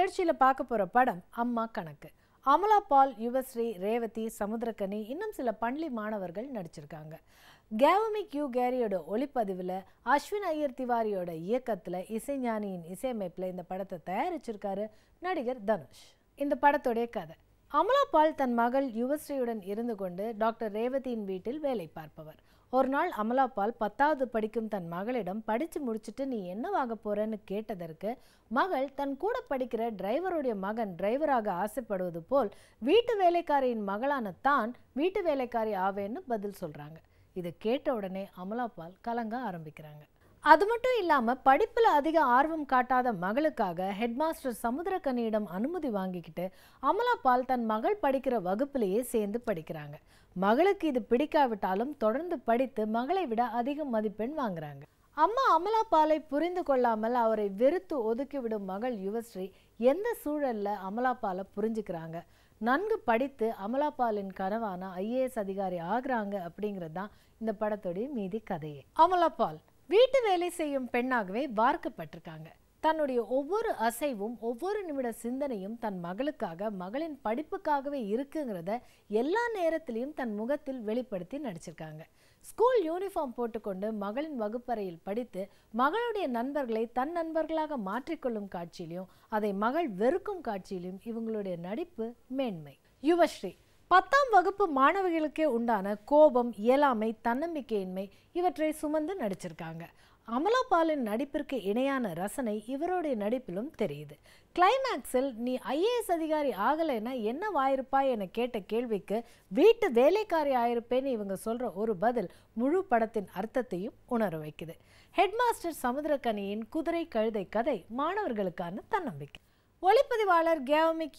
நிகழ்ச்சியில் பார்க்க போகிற படம் அம்மா கணக்கு அமலா பால் யுவஸ்ரீ ரேவதி சமுத்திரக்கனி இன்னும் சில பள்ளி மாணவர்கள் நடிச்சிருக்காங்க கேவமி கியூ கேரியோட ஒளிப்பதிவில் அஸ்வின் ஐயர் திவாரியோட இயக்கத்தில் இசைஞானியின் இசையமைப்பில் இந்த படத்தை தயாரிச்சிருக்காரு நடிகர் தனுஷ் இந்த படத்துடைய கதை அமலா பால் தன் மகள் யுவஸ்ரீயுடன் இருந்து கொண்டு டாக்டர் ரேவதியின் வீட்டில் வேலை பார்ப்பவர் ஒரு நாள் அமலாபால் பத்தாவது படிக்கும் தன் மகளிடம் படித்து முடிச்சுட்டு நீ என்ன வாங்க போறேன்னு கேட்டதற்கு மகள் தன் கூட படிக்கிற டிரைவருடைய மகன் டிரைவராக ஆசைப்படுவது போல் வீட்டு வேலைக்காரியின் மகளான தான் வீட்டு வேலைக்காரி ஆவேன்னு பதில் சொல்கிறாங்க இதை கேட்ட உடனே அமலாபால் கலங்க ஆரம்பிக்கிறாங்க அது மட்டும் இல்லாமல் படிப்பில் அதிக ஆர்வம் காட்டாத மகளுக்காக ஹெட்மாஸ்டர் சமுத்திரக்கனியிடம் அனுமதி வாங்கிக்கிட்டு அமலாபால் தன் மகள் படிக்கிற வகுப்பிலேயே சேர்ந்து படிக்கிறாங்க மகளுக்கு இது பிடிக்காவிட்டாலும் தொடர்ந்து படித்து மகளை விட அதிக மதிப்பெண் வாங்குறாங்க அம்மா அமலாபாலை புரிந்து கொள்ளாமல் அவரை வெறுத்து ஒதுக்கிவிடும் மகள் யுவஸ்ரீ எந்த சூழலில் அமலாபாலை புரிஞ்சுக்கிறாங்க நன்கு படித்து அமலாபாலின் கனவான ஐஏஎஸ் அதிகாரி ஆகிறாங்க அப்படிங்கிறது தான் இந்த படத்துடைய மீதி கதையே அமலாபால் வீட்டு வேலை செய்யும் பெண்ணாகவே வார்க்கப்பட்டிருக்காங்க தன்னுடைய ஒவ்வொரு அசைவும் ஒவ்வொரு நிமிட சிந்தனையும் தன் மகளுக்காக மகளின் படிப்புக்காகவே இருக்குங்கிறத எல்லா நேரத்திலையும் தன் முகத்தில் வெளிப்படுத்தி நடிச்சிருக்காங்க ஸ்கூல் யூனிஃபார்ம் போட்டுக்கொண்டு மகளின் வகுப்பறையில் படித்து மகளுடைய நண்பர்களை தன் நண்பர்களாக மாற்றிக்கொள்ளும் காட்சியிலையும் அதை மகள் வெறுக்கும் காட்சியிலையும் இவங்களுடைய நடிப்பு மேன்மை யுவஸ்ரீ பத்தாம் வகுப்பு மாணவிகளுக்கே உண்டான கோபம் இயலாமை தன்னம்பிக்கையின்மை இவற்றை சுமந்து நடிச்சிருக்காங்க அமலாபாலின் நடிப்பிற்கு இணையான ரசனை இவருடைய நடிப்பிலும் தெரியுது கிளைமேக்ஸில் நீ ஐஏஎஸ் அதிகாரி ஆகலைன்னா என்ன வாயிருப்பா என கேட்ட கேள்விக்கு வீட்டு வேலைக்காரி ஆயிருப்பேன்னு இவங்க சொல்கிற ஒரு பதில் முழு படத்தின் அர்த்தத்தையும் உணர வைக்குது ஹெட்மாஸ்டர் சமுத்திரக்கனியின் குதிரை கழுதை கதை மாணவர்களுக்கான தன்னம்பிக்கை ஒளிப்பதிவாளர்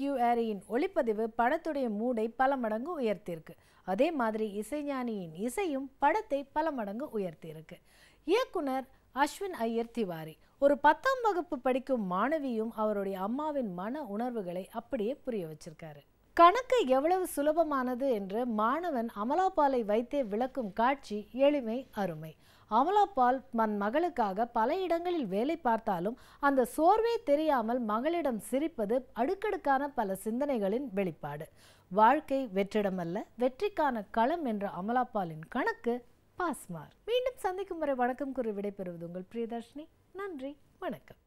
யூ ஏரியின் ஒளிப்பதிவு படத்துடைய மூடை பல மடங்கு உயர்த்தியிருக்கு அதே மாதிரி இசைஞானியின் இசையும் படத்தை பல மடங்கு உயர்த்தியிருக்கு இயக்குனர் அஸ்வின் ஐயர் திவாரி ஒரு பத்தாம் வகுப்பு படிக்கும் மாணவியும் அவருடைய அம்மாவின் மன உணர்வுகளை அப்படியே புரிய வச்சிருக்காரு கணக்கு எவ்வளவு சுலபமானது என்று மாணவன் அமலாபாலை வைத்தே விளக்கும் காட்சி எளிமை அருமை அமலாபால் மன் மகளுக்காக பல இடங்களில் வேலை பார்த்தாலும் அந்த சோர்வே தெரியாமல் மகளிடம் சிரிப்பது அடுக்கடுக்கான பல சிந்தனைகளின் வெளிப்பாடு வாழ்க்கை வெற்றிடமல்ல வெற்றிக்கான களம் என்ற அமலாபாலின் கணக்கு பாஸ்மார் மீண்டும் சந்திக்கும் முறை வணக்கம் கூறி விடைபெறுவது உங்கள் பிரியதர்ஷினி நன்றி வணக்கம்